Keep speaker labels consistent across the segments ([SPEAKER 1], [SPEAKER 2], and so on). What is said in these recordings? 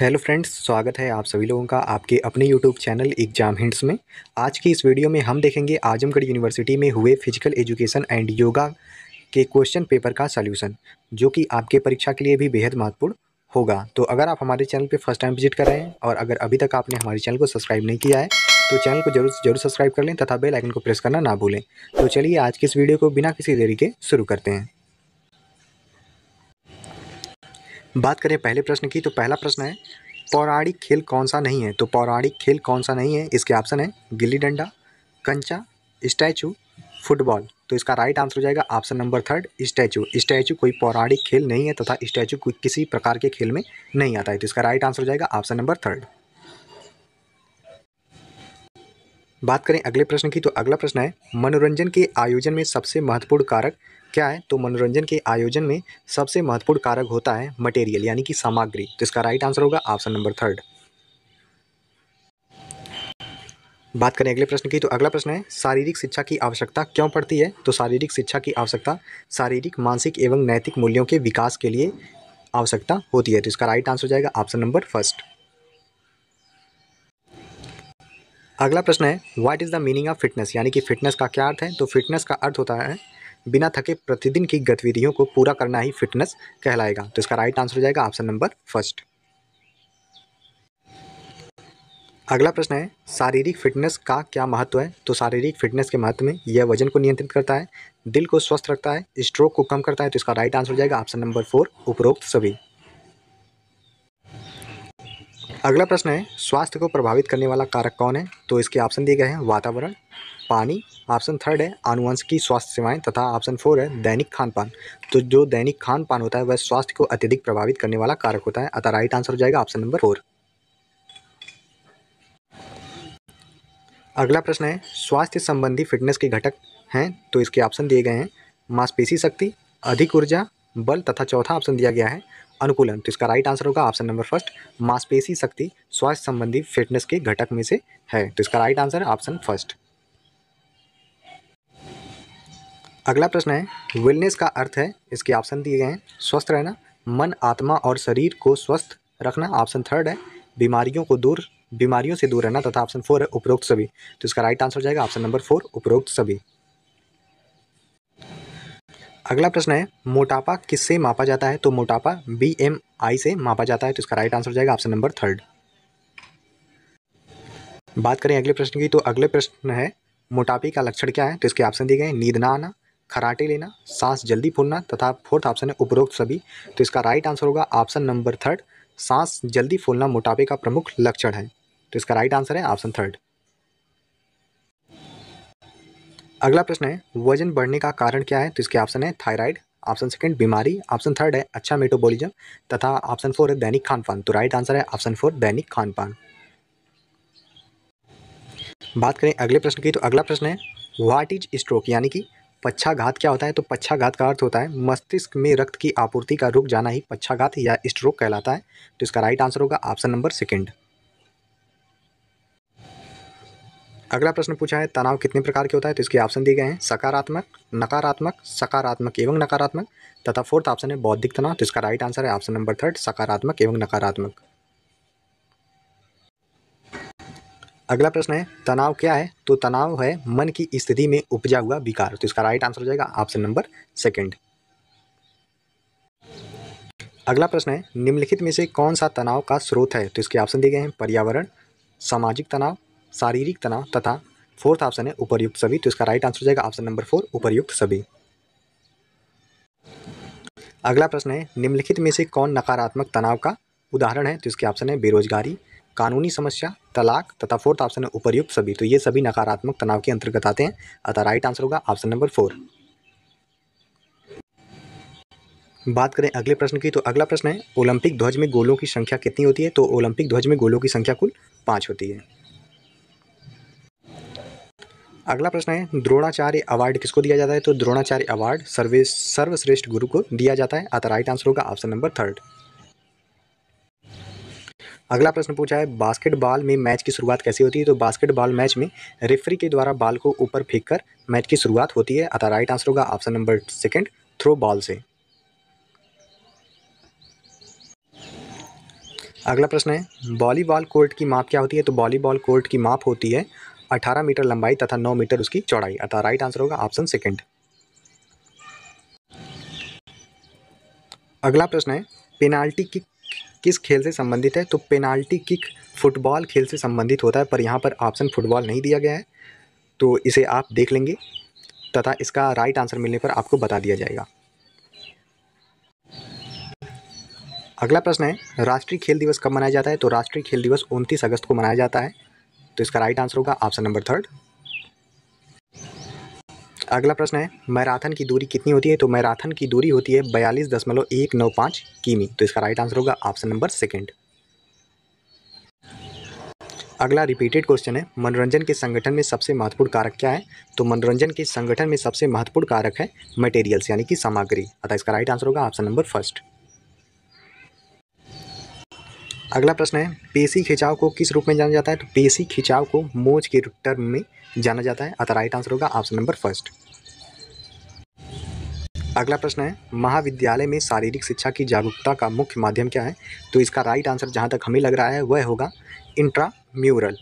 [SPEAKER 1] hello friends स्वागत है आप सभी लोगों का आपके अपने यूट्यूब चैनल एग्जाम हिंट्स में आज की इस वीडियो में हम देखेंगे आजमगढ़ यूनिवर्सिटी में हुए फिजिकल एजुकेशन एंड योगा के क्वेश्चन पेपर का सलूशन जो कि आपके परीक्षा के लिए भी बेहद महत्वपूर्ण होगा तो अगर आप हमारे चैनल पर फर्स्ट टाइम विजिट कर रहे हैं और अगर अभी तक आपने हमारे चैनल को सब्सक्राइब नहीं किया है तो चैनल को जरूर जरूर सब्सक्राइब कर लें तथा बेल आइकन को प्रेस करना ना भूलें तो चलिए आज की इस वीडियो को बिना किसी देरी के शुरू करते हैं बात करें पहले प्रश्न की तो पहला प्रश्न है पौराणिक खेल कौन सा नहीं है तो पौराणिक खेल कौन सा नहीं है इसके ऑप्शन है गिल्ली डंडा कंचा स्टैचू फुटबॉल तो इसका राइट आंसर हो जाएगा option number third statue statue कोई पौराणिक खेल नहीं है तथा तो स्टैचू कोई किसी प्रकार के खेल में नहीं आता है तो इसका राइट आंसर हो जाएगा ऑप्शन नंबर थर्ड बात करें अगले प्रश्न की तो अगला प्रश्न है मनोरंजन के आयोजन में सबसे महत्वपूर्ण कारक क्या है तो मनोरंजन के आयोजन में सबसे महत्वपूर्ण कारक होता है मटेरियल यानी कि सामग्री तो इसका राइट आंसर होगा ऑप्शन नंबर थर्ड बात करें अगले प्रश्न की तो अगला प्रश्न है शारीरिक शिक्षा की आवश्यकता क्यों पड़ती है तो शारीरिक शिक्षा की आवश्यकता शारीरिक मानसिक एवं नैतिक मूल्यों के विकास के लिए आवश्यकता होती है तो इसका राइट आंसर हो जाएगा ऑप्शन नंबर फर्स्ट अगला प्रश्न है what is the meaning of fitness यानी कि फिटनेस का क्या अर्थ है तो फिटनेस का अर्थ होता है बिना थके प्रतिदिन की गतिविधियों को पूरा करना ही फिटनेस कहलाएगा तो इसका राइट आंसर हो जाएगा ऑप्शन नंबर फर्स्ट अगला प्रश्न है शारीरिक फिटनेस का क्या महत्व है तो शारीरिक फिटनेस के महत्व में यह वजन को नियंत्रित करता है दिल को स्वस्थ रखता है स्ट्रोक को कम करता है तो इसका राइट आंसर हो जाएगा ऑप्शन नंबर फोर उपरोक्त सभी अगला प्रश्न है स्वास्थ्य को प्रभावित करने वाला कारक कौन है तो इसके ऑप्शन दिए गए हैं वातावरण पानी ऑप्शन थर्ड है की स्वास्थ्य सेवाएं तथा ऑप्शन फोर है दैनिक खान पान तो जो दैनिक खान पान होता है वह स्वास्थ्य को अत्यधिक प्रभावित करने वाला कारक होता है अतः राइट आंसर हो जाएगा ऑप्शन नंबर फोर अगला प्रश्न है स्वास्थ्य संबंधी फिटनेस के घटक हैं तो इसके ऑप्शन दिए गए हैं मांसपेशी शक्ति अधिक ऊर्जा बल तथा चौथा ऑप्शन दिया गया है अनुकूलन तो इसका राइट आंसर होगा ऑप्शन नंबर फर्स्ट मांसपेशी शक्ति स्वास्थ्य संबंधी फिटनेस के घटक में से है तो इसका राइट आंसर ऑप्शन फर्स्ट अगला प्रश्न है वेलनेस का अर्थ है इसके ऑप्शन दिए गए हैं स्वस्थ रहना मन आत्मा और शरीर को स्वस्थ रखना ऑप्शन थर्ड है बीमारियों को दूर बीमारियों से दूर रहना तथा ऑप्शन फोर है उपरोक्त सभी तो इसका राइट आंसर हो जाएगा ऑप्शन नंबर फोर उपरोक्त सभी अगला प्रश्न है मोटापा किससे मापा जाता है तो मोटापा बी एम आई से मापा जाता है तो इसका राइट आंसर हो जाएगा ऑप्शन नंबर थर्ड बात करें अगले प्रश्न की तो अगले प्रश्न है मोटापे का लक्षण क्या है तो इसके ऑप्शन दिए गए नींद ना आना खराटे लेना सांस जल्दी फूलना तथा फोर्थ ऑप्शन है उपरोक्त सभी तो इसका राइट आंसर होगा ऑप्शन नंबर थर्ड सांस जल्दी फूलना मोटापे का प्रमुख लक्षण है तो इसका राइट आंसर है ऑप्शन थर्ड अगला प्रश्न है वजन बढ़ने का कारण क्या है तो इसके ऑप्शन है थायराइड ऑप्शन सेकंड बीमारी ऑप्शन थर्ड है अच्छा मेटाबॉलिज्म तथा ऑप्शन फोर है दैनिक खान पान तो राइट आंसर है ऑप्शन फोर दैनिक खान पान बात करें अगले प्रश्न की तो अगला प्रश्न है व्हाट इज स्ट्रोक यानी कि पक्षाघात क्या होता है तो पक्षाघात का अर्थ होता है मस्तिष्क में रक्त की आपूर्ति का रुक जाना ही पक्षाघात या स्ट्रोक कहलाता है तो इसका राइट आंसर होगा ऑप्शन नंबर सेकेंड अगला प्रश्न पूछा है तनाव कितने प्रकार के होता है तो इसके ऑप्शन दिए गए हैं सकारात्मक नकारात्मक सकारात्मक एवं नकारात्मक तथा फोर्थ ऑप्शन है बौद्धिक तनाव तो इसका राइट आंसर है ऑप्शन नंबर थर्ड सकारात्मक एवं नकारात्मक अगला प्रश्न है तनाव क्या है तो तनाव है मन की स्थिति में उपजा हुआ विकार तो इसका राइट आंसर हो जाएगा ऑप्शन नंबर सेकंड अगला प्रश्न है निम्नलिखित में से कौन सा तनाव का स्रोत है तो इसके ऑप्शन दिए गए हैं पर्यावरण सामाजिक तनाव शारीरिक तनाव तथा फोर्थ ऑप्शन है उपरयुक्त सभी तो इसका राइट आंसर हो जाएगा ऑप्शन नंबर फोर उपरयुक्त सभी अगला प्रश्न है निम्नलिखित में से कौन नकारात्मक तनाव का उदाहरण है तो इसके ऑप्शन है बेरोजगारी कानूनी समस्या तलाक तथा फोर्थ ऑप्शन है उपरयुक्त सभी तो ये सभी नकारात्मक तनाव के अंतर्गत आते हैं अतः राइट आंसर होगा ऑप्शन नंबर फोर बात करें अगले प्रश्न की तो अगला प्रश्न है ओलंपिक ध्वज में गोलों की संख्या कितनी होती है तो ओलंपिक ध्वज में गोलों की संख्या कुल पाँच होती है अगला प्रश्न है द्रोणाचार्य अवार्ड किसको दिया जाता है तो द्रोणाचार्य अवार्ड सर्वे सर्वश्रेष्ठ गुरु को दिया जाता है अतः राइट आंसर होगा ऑप्शन नंबर थर्ड अगला प्रश्न पूछा है बास्केटबॉल में मैच की शुरुआत कैसे होती है तो बास्केटबॉल मैच में रेफरी के द्वारा बॉल को ऊपर फेंक कर मैच की शुरुआत होती है अतः राइट आंसर होगा option number second throw ball से अगला प्रश्न है वॉलीबॉल कोर्ट की माप क्या होती है तो वॉलीबॉल कोर्ट की माप होती है 18 मीटर लंबाई तथा 9 मीटर उसकी चौड़ाई अतः राइट आंसर होगा ऑप्शन सेकंड अगला प्रश्न है पेनाल्टी किक किस खेल से संबंधित है तो पेनाल्टी किक फुटबॉल खेल से संबंधित होता है पर यहाँ पर ऑप्शन फुटबॉल नहीं दिया गया है तो इसे आप देख लेंगे तथा इसका राइट आंसर मिलने पर आपको बता दिया जाएगा अगला प्रश्न है राष्ट्रीय खेल दिवस कब मनाया जाता है तो राष्ट्रीय खेल दिवस उनतीस अगस्त को मनाया जाता है तो इसका राइट आंसर होगा ऑप्शन नंबर थर्ड अगला प्रश्न है मैराथन की दूरी कितनी होती है तो मैराथन की दूरी होती है बयालीस दशमलव एक नौ पाँच किमी तो इसका राइट आंसर होगा ऑप्शन नंबर सेकंड अगला रिपीटेड क्वेश्चन है मनोरंजन के संगठन में सबसे महत्वपूर्ण कारक क्या है तो मनोरंजन के संगठन में सबसे महत्वपूर्ण कारक है मटेरियल्स यानी कि सामग्री अतः इसका राइट आंसर होगा ऑप्शन नंबर फर्स्ट अगला प्रश्न है पेशी खिंचाव को किस रूप में जाना जाता है तो पेशी खिंचाव को मोज के टर्म में जाना जाता है अतः राइट आंसर होगा ऑप्शन नंबर फर्स्ट अगला प्रश्न है महाविद्यालय में शारीरिक शिक्षा की जागरूकता का मुख्य माध्यम क्या है तो इसका राइट आंसर जहाँ तक हमें लग रहा है वह होगा इंट्राम्यूरल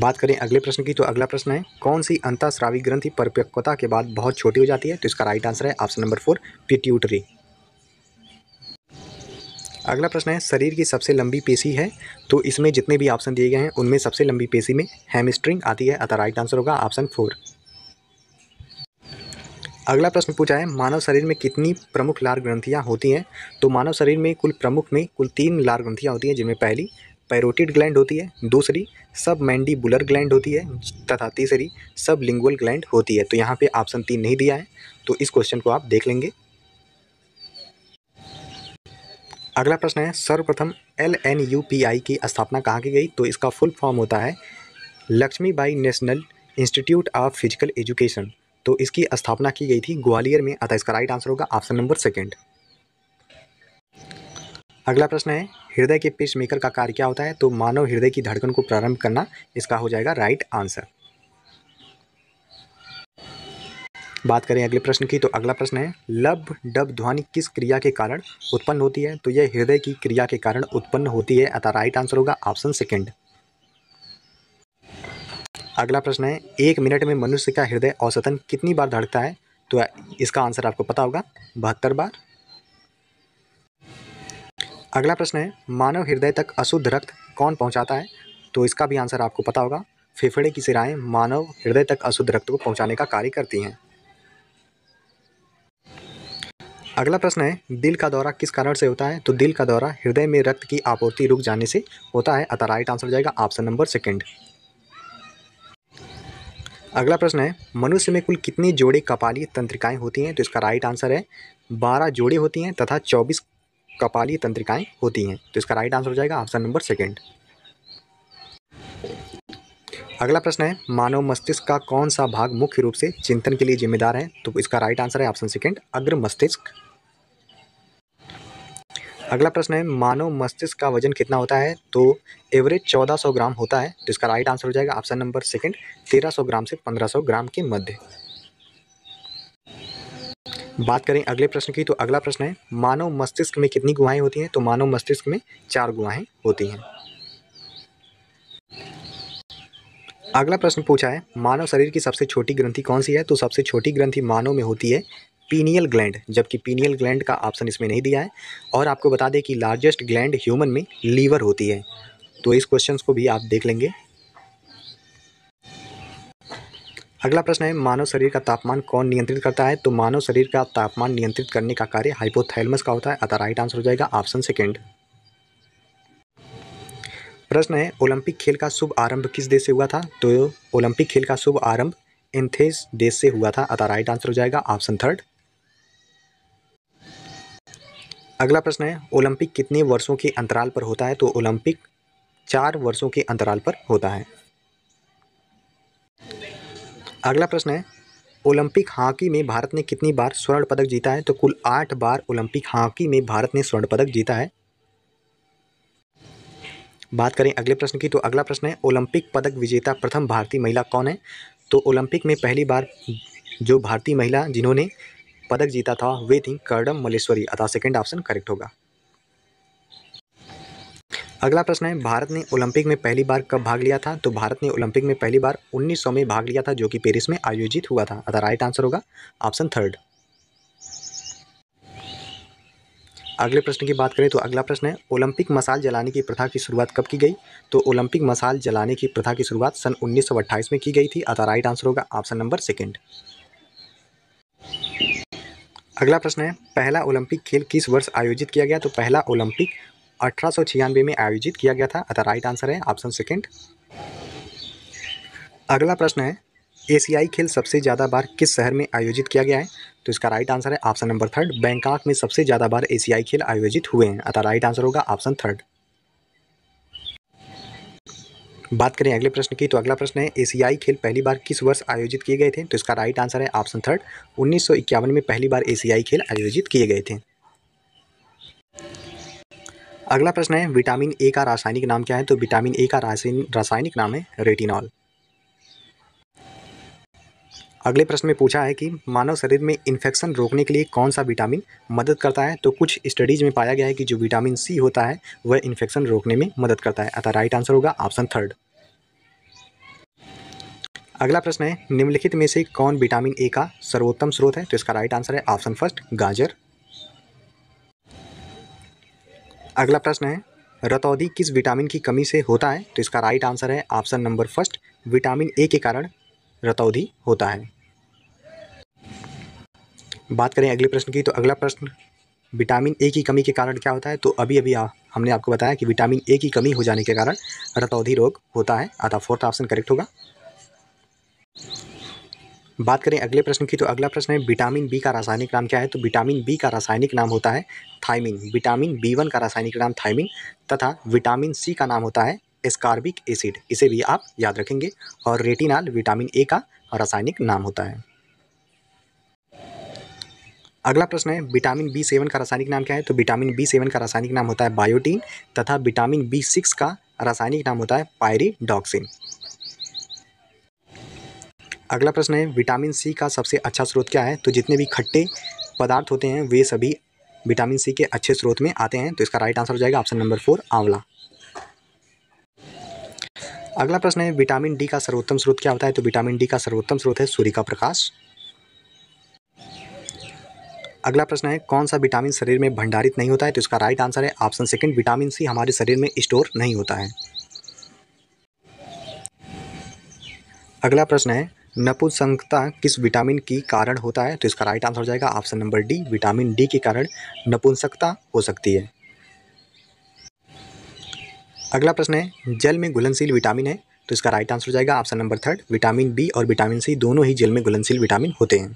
[SPEAKER 1] बात करें अगले प्रश्न की तो अगला प्रश्न है कौन सी अंतःस्रावी ग्रंथि परिपक्वता के बाद बहुत छोटी हो जाती है तो इसका राइट आंसर है ऑप्शन नंबर फोर पिट्यूटरी अगला प्रश्न है शरीर की सबसे लंबी पेशी है तो इसमें जितने भी ऑप्शन दिए गए हैं उनमें सबसे लंबी पेशी में हेमस्ट्रिंग आती है अतः राइट आंसर होगा ऑप्शन फोर अगला प्रश्न पूछा है मानव शरीर में कितनी प्रमुख लार ग्रंथियाँ होती हैं तो मानव शरीर में कुल प्रमुख में कुल तीन लार ग्रंथियाँ होती हैं जिनमें पहली पैरोटिड ग्लैंड होती है दूसरी सब मैंडीबुलर ग्लैंड होती है तथा तीसरी सब लिंगुअल ग्लैंड होती है तो यहाँ पे ऑप्शन तीन नहीं दिया है तो इस क्वेश्चन को आप देख लेंगे अगला प्रश्न है सर्वप्रथम L N U P I की स्थापना कहाँ की गई तो इसका फुल फॉर्म होता है Lakshmibai national institute of physical education तो इसकी स्थापना की गई थी ग्वालियर में अतः इसका राइट आंसर होगा ऑप्शन नंबर सेकेंड अगला प्रश्न है हृदय के पेस मेकर का कार्य क्या होता है तो मानव हृदय की धड़कन को प्रारंभ करना इसका हो जाएगा राइट आंसर बात करें अगले प्रश्न की तो अगला प्रश्न है लब डब ध्वनि किस क्रिया के कारण उत्पन्न होती है तो यह हृदय की क्रिया के कारण उत्पन्न होती है अतः राइट आंसर होगा ऑप्शन सेकेंड अगला प्रश्न है एक मिनट में मनुष्य का हृदय औसतन कितनी बार धड़कता है तो इसका आंसर आपको पता होगा बहत्तर बार अगला प्रश्न है मानव हृदय तक अशुद्ध रक्त कौन पहुंचाता है तो इसका भी आंसर आपको पता होगा फेफड़े की सिराएं मानव हृदय तक अशुद्ध रक्त को पहुंचाने का कार्य करती हैं अगला प्रश्न है दिल का दौरा किस कारण से होता है तो दिल का दौरा हृदय में रक्त की आपूर्ति रुक जाने से होता है अतः राइट आंसर हो जाएगा ऑप्शन नंबर सेकेंड अगला प्रश्न है मनुष्य में कुल कितनी जोड़े कपालीय तंत्रिकाएं होती हैं तो इसका राइट आंसर है बारह जोड़े होती हैं तथा चौबीस कपालीय तंत्रिकाएं होती हैं तो इसका राइट आंसर हो जाएगा ऑप्शन नंबर सेकेंड अगला प्रश्न है मानव मस्तिष्क का कौन सा भाग मुख्य रूप से चिंतन के लिए जिम्मेदार है तो इसका राइट आंसर है ऑप्शन सेकेंड अग्र मस्तिष्क अगला प्रश्न है मानव मस्तिष्क का वजन कितना होता है तो एवरेज 1400 ग्राम होता है तो इसका राइट आंसर हो जाएगा ऑप्शन नंबर सेकंड 1300 ग्राम से 1500 ग्राम के मध्य बात करें अगले प्रश्न की तो अगला प्रश्न है मानव मस्तिष्क में कितनी गुहाएं होती हैं तो मानव मस्तिष्क में चार गुहाएं होती हैं अगला प्रश्न पूछा है मानव शरीर की सबसे छोटी ग्रंथि कौन सी है तो सबसे छोटी ग्रंथि मानव में होती है पीनियल ग्लैंड जबकि पीनियल ग्लैंड का ऑप्शन इसमें नहीं दिया है और आपको बता दें कि लार्जेस्ट ग्लैंड ह्यूमन में लीवर होती है तो इस क्वेश्चन को भी आप देख लेंगे अगला प्रश्न है मानव शरीर का तापमान कौन नियंत्रित करता है तो मानव शरीर का तापमान नियंत्रित करने का कार्य हाइपोथैलमस का होता है अतः राइट आंसर हो जाएगा ऑप्शन सेकेंड प्रश्न है ओलंपिक खेल का शुभ आरंभ किस देश से हुआ था तो ओलंपिक खेल का शुभ आरंभ एंथेस देश से हुआ था अतः राइट आंसर हो जाएगा ऑप्शन थर्ड अगला प्रश्न है ओलंपिक कितने वर्षों के अंतराल पर होता है तो ओलंपिक चार वर्षों के अंतराल पर होता है अगला प्रश्न है ओलंपिक हॉकी में भारत ने कितनी बार स्वर्ण पदक जीता है तो कुल आठ बार ओलंपिक हॉकी में भारत ने स्वर्ण पदक जीता है बात करें अगले प्रश्न की तो अगला प्रश्न है ओलंपिक पदक विजेता प्रथम भारतीय महिला कौन है तो ओलंपिक में पहली बार जो भारतीय महिला जिन्होंने पदक जीता था वे थी कर्डम मलेश्वरी अतः सेकेंड ऑप्शन करेक्ट होगा अगला प्रश्न है भारत ने ओलंपिक में पहली बार कब भाग लिया था तो भारत ने ओलंपिक में पहली बार 1900 में भाग लिया था जो कि पेरिस में आयोजित हुआ था अतः राइट आंसर होगा ऑप्शन थर्ड अगले प्रश्न की बात करें तो अगला प्रश्न है ओलंपिक मसाल जलाने की प्रथा की शुरुआत कब की गई तो ओलंपिक मसाल जलाने की प्रथा की शुरुआत सन उन्नीस में की गई थी अतः राइट आंसर होगा ऑप्शन नंबर सेकेंड अगला प्रश्न है पहला ओलंपिक खेल किस वर्ष आयोजित किया गया तो पहला ओलंपिक अठारह में आयोजित किया गया था अतः राइट आंसर है ऑप्शन सेकेंड अगला प्रश्न है एशियाई खेल सबसे ज़्यादा बार किस शहर में आयोजित किया गया है तो इसका राइट आंसर है ऑप्शन नंबर थर्ड बैंकॉक में सबसे ज़्यादा बार एशियाई खेल आयोजित हुए हैं अतः राइट आंसर होगा ऑप्शन थर्ड बात करें अगले प्रश्न की तो अगला प्रश्न है एशियाई खेल पहली बार किस वर्ष आयोजित किए गए थे तो इसका राइट आंसर है ऑप्शन थर्ड उन्नीस में पहली बार एशियाई खेल आयोजित किए गए थे अगला प्रश्न है विटामिन ए का रासायनिक नाम क्या है तो विटामिन ए का रासायनिक नाम है रेटिनॉल अगले प्रश्न में पूछा है कि मानव शरीर में इन्फेक्शन रोकने के लिए कौन सा विटामिन मदद करता है तो कुछ स्टडीज़ में पाया गया है कि जो विटामिन सी होता है वह इन्फेक्शन रोकने में मदद करता है अतः राइट आंसर होगा ऑप्शन थर्ड अगला प्रश्न है निम्नलिखित में से कौन विटामिन ए का सर्वोत्तम स्रोत है तो इसका राइट आंसर है ऑप्शन फर्स्ट गाजर अगला प्रश्न है रतौदी किस विटामिन की कमी से होता है तो इसका राइट आंसर है option number first vitamin A के कारण रतौदी होता है बात करें अगले प्रश्न की तो अगला प्रश्न विटामिन ए की कमी के कारण क्या होता है तो अभी अभी आ, हमने आपको बताया कि विटामिन ए की कमी हो जाने के कारण रतौधि रोग होता है अतः फोर्थ ऑप्शन करेक्ट होगा बात करें अगले प्रश्न की तो अगला प्रश्न है विटामिन बी का रासायनिक नाम क्या है तो विटामिन बी का रासायनिक नाम होता है थाइमिन विटामिन बी वन का रासायनिक नाम थाइमिन तथा विटामिन सी का नाम होता है स्कार्बिक एसिड इसे भी आप याद रखेंगे और रेटिनाल विटामिन ए का रासायनिक नाम होता है अगला प्रश्न है विटामिन बी सेवन का रासायनिक नाम क्या है तो विटामिन बी सेवन का रासायनिक नाम होता है बायोटीन तथा विटामिन बी सिक्स का रासायनिक नाम होता है पायरीडॉक्सिन अगला प्रश्न है विटामिन सी का सबसे अच्छा स्रोत क्या है तो जितने भी खट्टे पदार्थ होते हैं वे सभी विटामिन सी के अच्छे स्रोत में आते हैं तो इसका राइट आंसर हो जाएगा ऑप्शन नंबर फोर आंवला अगला प्रश्न है विटामिन डी का सर्वोत्तम स्रोत क्या होता है तो विटामिन डी का सर्वोत्तम स्रोत है सूर्य का प्रकाश अगला प्रश्न है कौन सा विटामिन शरीर में भंडारित नहीं होता है तो इसका राइट आंसर है ऑप्शन सेकंड विटामिन सी हमारे शरीर में स्टोर नहीं होता है अगला प्रश्न है नपुंसकता किस विटामिन की कारण होता है तो इसका राइट आंसर हो जाएगा option number D vitamin D के कारण नपुंसकता हो सकती है अगला प्रश्न है जल में घुलनशील विटामिन है तो इसका राइट आंसर हो जाएगा option number third vitamin B और विटामिन सी दोनों ही जल में घुलनशील विटामिन होते हैं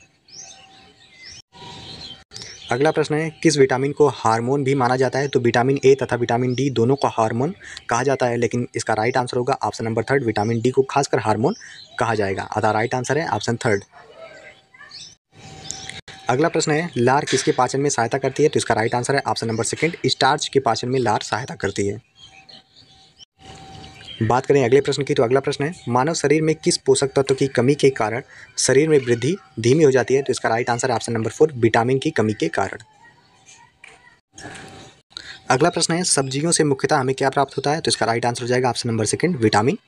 [SPEAKER 1] अगला प्रश्न है किस विटामिन को हार्मोन भी माना जाता है तो विटामिन ए तथा विटामिन डी दोनों को हार्मोन कहा जाता है लेकिन इसका राइट आंसर होगा option number third vitamin D को खासकर हार्मोन कहा जाएगा अतः राइट आंसर है ऑप्शन थर्ड अगला प्रश्न है लार किसके पाचन में सहायता करती है तो इसका राइट आंसर है ऑप्शन नंबर सेकेंड स्टार्च के पाचन में लार सहायता करती है बात करें अगले प्रश्न की तो अगला प्रश्न है मानव शरीर में किस पोषक तत्व की कमी के कारण शरीर में वृद्धि धीमी हो जाती है तो इसका right answer option number four vitamin की कमी के कारण अगला प्रश्न है सब्जियों से मुख्यतः हमें क्या प्राप्त होता है तो इसका राइट आंसर हो जाएगा ऑप्शन नंबर सेकंड विटामिन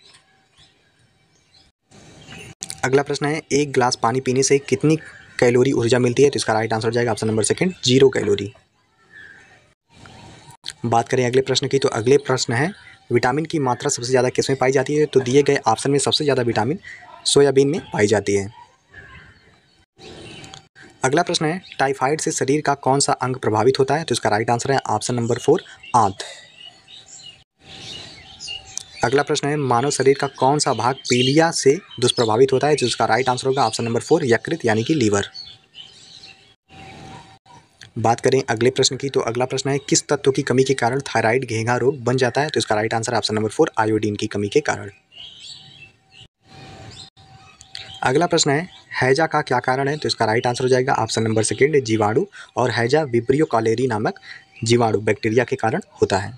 [SPEAKER 1] अगला प्रश्न है एक ग्लास पानी पीने से कितनी कैलोरी ऊर्जा मिलती है तो इसका राइट आंसर हो जाएगा option number second zero calorie बात करें अगले प्रश्न की तो अगले प्रश्न है विटामिन की मात्रा सबसे ज़्यादा किस में पाई जाती है तो दिए गए ऑप्शन में सबसे ज़्यादा विटामिन सोयाबीन में पाई जाती है अगला प्रश्न है टाइफाइड से शरीर का कौन सा अंग प्रभावित होता है तो इसका राइट आंसर है ऑप्शन नंबर फोर आंत अगला प्रश्न है मानव शरीर का कौन सा भाग पीलिया से दुष्प्रभावित होता है जिसका राइट आंसर होगा ऑप्शन नंबर फोर यकृत यानी कि लीवर बात करें अगले प्रश्न की तो अगला प्रश्न है किस तत्व की कमी के कारण थायराइड घेंगा रोग बन जाता है तो इसका right answer option number four iodine की कमी के कारण अगला प्रश्न है हैजा का क्या कारण है तो इसका राइट आंसर हो जाएगा ऑप्शन नंबर सेकेंड जीवाणु और हैजा विब्रियो कॉलेरी नामक जीवाणु बैक्टीरिया के कारण होता है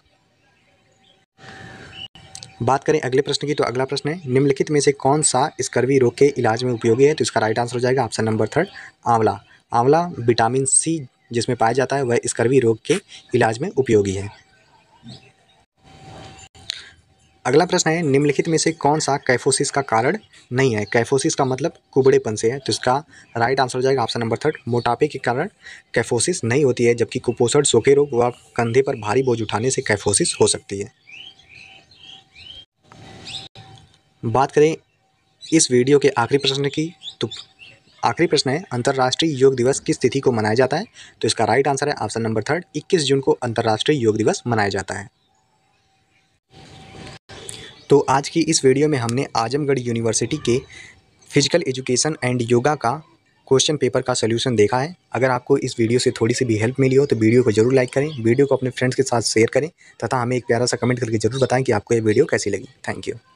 [SPEAKER 1] बात करें अगले प्रश्न की तो अगला प्रश्न है निम्नलिखित में से कौन सा स्कर्वी रोग के इलाज में उपयोगी है तो इसका राइट आंसर हो जाएगा ऑप्शन नंबर थर्ड आंवला आंवला विटामिन सी जिसमें पाया जाता है वह स्कर्वी रोग के इलाज में उपयोगी है अगला प्रश्न है निम्नलिखित में से कौन सा कैफोसिस का कारण नहीं है कैफोसिस का मतलब कुबड़ेपन से है तो इसका राइट आंसर हो जाएगा ऑप्शन नंबर थर्ड मोटापे के कारण कैफोसिस नहीं होती है जबकि कुपोषण सोके रोग व कंधे पर भारी बोझ उठाने से कैफोसिस हो सकती है बात करें इस वीडियो के आखिरी प्रश्न की तो आखिरी प्रश्न है अंतर्राष्ट्रीय योग दिवस किस तिथि को मनाया जाता है तो इसका राइट आंसर है ऑप्शन नंबर थर्ड 21 जून को अंतर्राष्ट्रीय योग दिवस मनाया जाता है तो आज की इस वीडियो में हमने आजमगढ़ यूनिवर्सिटी के फिजिकल एजुकेशन एंड योगा का क्वेश्चन पेपर का सोल्यूशन देखा है अगर आपको इस वीडियो से थोड़ी सी भी हेल्प मिली हो तो वीडियो को जरूर लाइक करें वीडियो को अपने फ्रेंड्स के साथ शेयर करें तथा हमें एक प्यारा सा कमेंट करके जरूर बताएं कि आपको यह वीडियो कैसी लगी थैंक यू